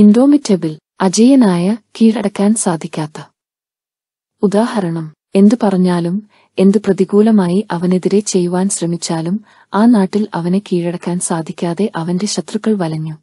indomitable അജയനായ കീഴടക്കാൻ സാധിക്കാത്ത ഉദാഹരണം എന്തു പറഞ്ഞാലും എന്തു പ്രതികൂലമായി അവനെതിരെ ചെയ്യുവാൻ ശ്രമിച്ചാലും ആ നാട്ടിൽ അവനെ കീഴടക്കാൻ സാധിക്കാതെ അവന്റെ ശത്രുക്കൾ വലഞ്ഞു